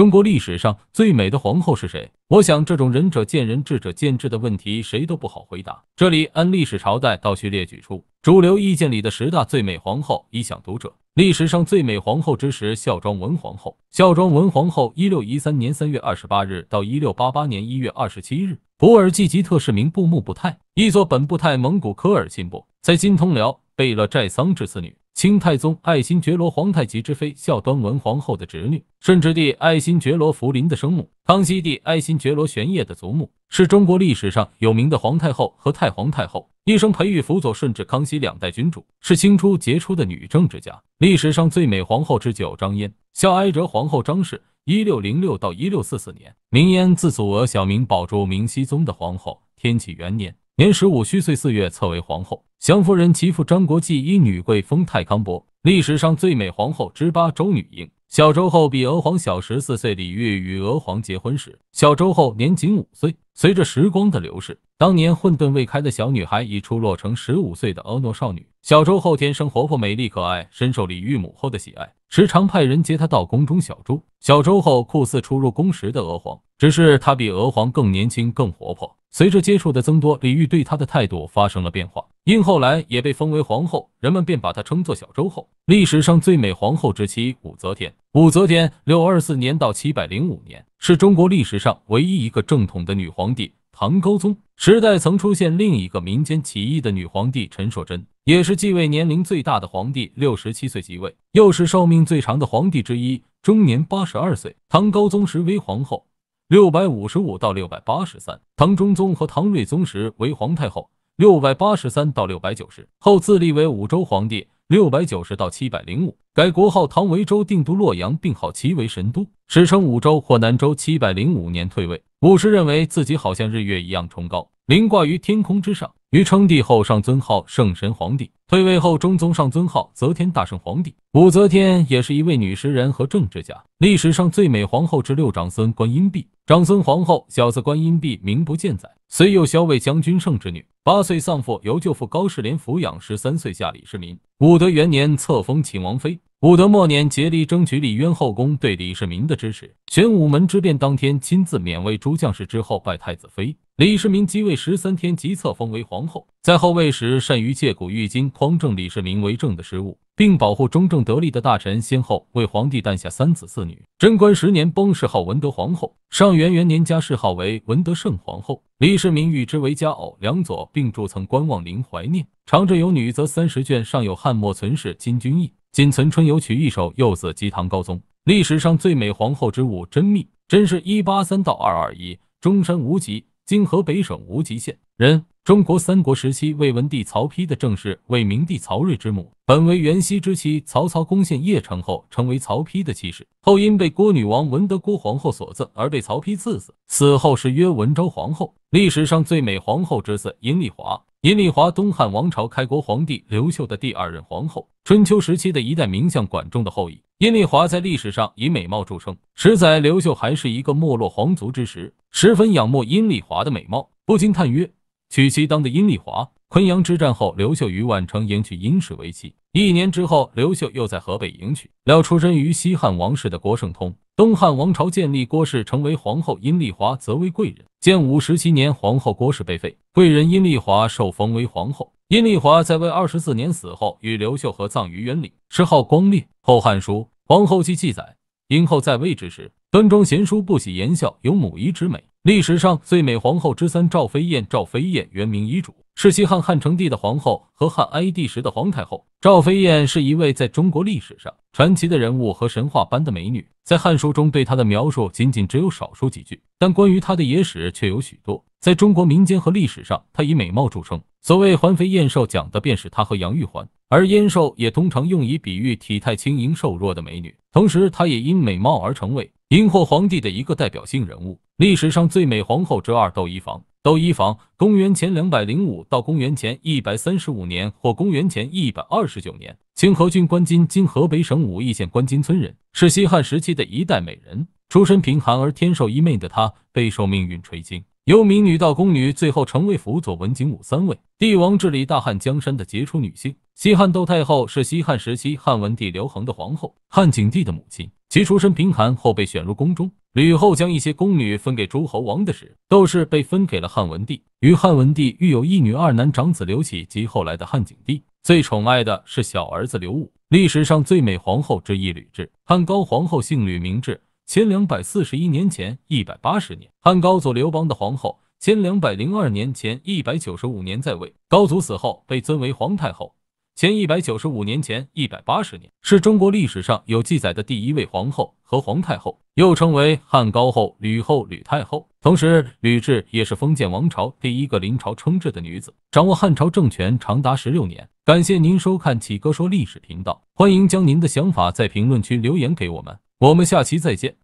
中国历史上最美的皇后是谁？我想这种仁者见仁，智者见智的问题，谁都不好回答。这里按历史朝代倒序列举出主流意见里的十大最美皇后，以享读者。历史上最美皇后之时，孝庄文皇后，孝庄文皇后，一六一三年三月二十八日到一六八八年一月二十七日，博尔济吉特氏，名布木布泰，一作本布泰，蒙古科尔沁部，在今通辽贝勒寨桑之次女。清太宗爱新觉罗皇太极之妃孝端文皇后的侄女，顺治帝爱新觉罗福临的生母，康熙帝爱新觉罗玄烨的祖母，是中国历史上有名的皇太后和太皇太后，一生培育辅佐顺治、康熙两代君主，是清初杰出的女政治家，历史上最美皇后之九张嫣，孝哀哲皇后张氏，一六零六到一六四四年，明嫣，字祖娥，小名宝珠，明熹宗的皇后，天启元年年十五虚岁四月册为皇后。祥夫人其父张国纪，一女贵封太康伯，历史上最美皇后之八周女婴。小周后比娥皇小十四岁。李煜与娥皇结婚时，小周后年仅五岁。随着时光的流逝，当年混沌未开的小女孩已出落成十五岁的婀娜少女。小周后天生活泼、美丽、可爱，深受李玉母后的喜爱，时常派人接她到宫中小住。小周后酷似初入宫时的娥皇，只是她比娥皇更年轻、更活泼。随着接触的增多，李玉对她的态度发生了变化。因后来也被封为皇后，人们便把她称作小周后。历史上最美皇后之妻武则天，武则天六二四年到七百零五年，是中国历史上唯一一个正统的女皇帝。唐高宗时代曾出现另一个民间起义的女皇帝陈硕贞，也是继位年龄最大的皇帝，六十七岁即位，又是寿命最长的皇帝之一，终年八十二岁。唐高宗时为皇后，六百五十五到六百八十三；唐中宗和唐睿宗时为皇太后，六百八十三到六百九十后自立为武周皇帝，六百九十到七百零五，改国号唐维周，定都洛阳，并号其为神都，史称武周或南周。七百零五年退位。武氏认为自己好像日月一样崇高，凌挂于天空之上。于称帝后上尊号圣神皇帝，退位后中宗上尊号则天大圣皇帝。武则天也是一位女诗人和政治家，历史上最美皇后之六长孙观音婢，长孙皇后，小字观音婢，名不见载，虽有萧卫将军圣之女，八岁丧父，由舅父高士廉抚养，十三岁嫁李世民，武德元年册封秦王妃。武德末年，竭力争取李渊后宫对李世民的支持。玄武门之变当天，亲自勉慰诸将士之后，拜太子妃。李世民即位十三天，即册封为皇后。在后位时，善于借古喻今，匡正李世民为政的失误，并保护中正得力的大臣。先后为皇帝诞下三子四女。贞观十年崩逝，号文德皇后。上元元年加谥号为文德圣皇后。李世民与之为家偶良佐，并著曾观望陵怀念。长治有女则三十卷，上有汉末存世金君意。仅存《春游曲》一首，幼子即唐高宗历史上最美皇后之母甄宓，真是一八三到二二一，中山无极，今河北省无极县人。中国三国时期魏文帝曹丕的正室，魏明帝曹睿之母，本为袁熙之妻。曹操攻陷邺城后，成为曹丕的妻室。后因被郭女王文德郭皇后所赠，而被曹丕赐死。死后是约文昭皇后，历史上最美皇后之子阴丽华。阴丽华东汉王朝开国皇帝刘秀的第二任皇后，春秋时期的一代名相管仲的后裔。阴丽华在历史上以美貌著称。时在刘秀还是一个没落皇族之时，十分仰慕阴丽华的美貌，不禁叹曰：“娶妻当得阴丽华。”昆阳之战后，刘秀于宛城迎娶殷氏为妻。一年之后，刘秀又在河北迎娶了出身于西汉王室的郭圣通。东汉王朝建立，郭氏成为皇后，阴丽华则为贵人。建武十七年，皇后郭氏被废。贵人阴丽华受封为皇后。阴丽华在位二十四年死后，与刘秀合葬于元陵，谥号光烈。《后汉书·皇后记》记载，阴后在位之时，端庄贤淑，不喜言笑，有母仪之美。历史上最美皇后之三赵飞燕。赵飞燕原名遗嘱，是西汉汉成帝的皇后和汉哀帝时的皇太后。赵飞燕是一位在中国历史上传奇的人物和神话般的美女。在《汉书》中对她的描述仅仅只有少数几句，但关于她的野史却有许多。在中国民间和历史上，她以美貌著称。所谓“环肥燕瘦”，讲的便是她和杨玉环，而“燕瘦”也通常用以比喻体态轻盈瘦弱的美女。同时，她也因美貌而成为。荧惑皇帝的一个代表性人物，历史上最美皇后之二窦漪房。窦漪房，公元前两百零五到公元前一百三十五年或公元前一百二十九年，清河郡关津（今河北省武邑县关津村人），是西汉时期的一代美人。出身贫寒而天授一妹的她，备受命运垂青，由民女到宫女，最后成为辅佐文景武三位帝王治理大汉江山的杰出女性。西汉窦太后是西汉时期汉文帝刘恒的皇后，汉景帝的母亲。其出身贫寒，后被选入宫中。吕后将一些宫女分给诸侯王的时，窦氏被分给了汉文帝。与汉文帝育有一女二男，长子刘启及后来的汉景帝。最宠爱的是小儿子刘武。历史上最美皇后之一，吕雉，汉高皇后，姓吕名雉，前两百四十一年前一百八十年，汉高祖刘邦的皇后，前两百零二年前一百九十五年在位。高祖死后被尊为皇太后。前一百九十五年前一百八十年是中国历史上有记载的第一位皇后和皇太后，又称为汉高后吕后吕太后。同时，吕雉也是封建王朝第一个临朝称制的女子，掌握汉朝政权长达十六年。感谢您收看启哥说历史频道，欢迎将您的想法在评论区留言给我们，我们下期再见。